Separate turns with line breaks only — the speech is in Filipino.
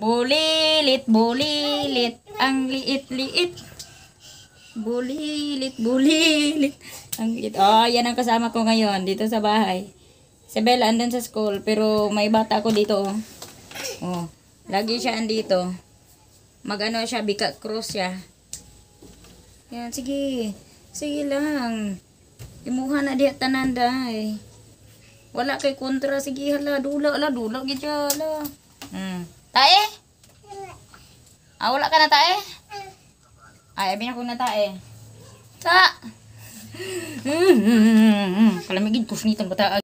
Bulilit, bulilit, ang liit-liit. Bulilit, bulilit, ang liit. Oh, yan ang kasama ko ngayon dito sa bahay. Si Bella andun sa school, pero may bata ko dito, oh. Oh, lagi siya andito. Magano siya, bika cross siya. Yan, sige. Sige lang. Imuha na diya tananda dahi. Wala kay kontra. Sige, hala, dula, hala, dula, gitya, hala. Hmm. Tae? Ah, wala ka na tae? Ay, ah, abin ako na tae. Ta!
Kalamigid ko sinitan ko tae.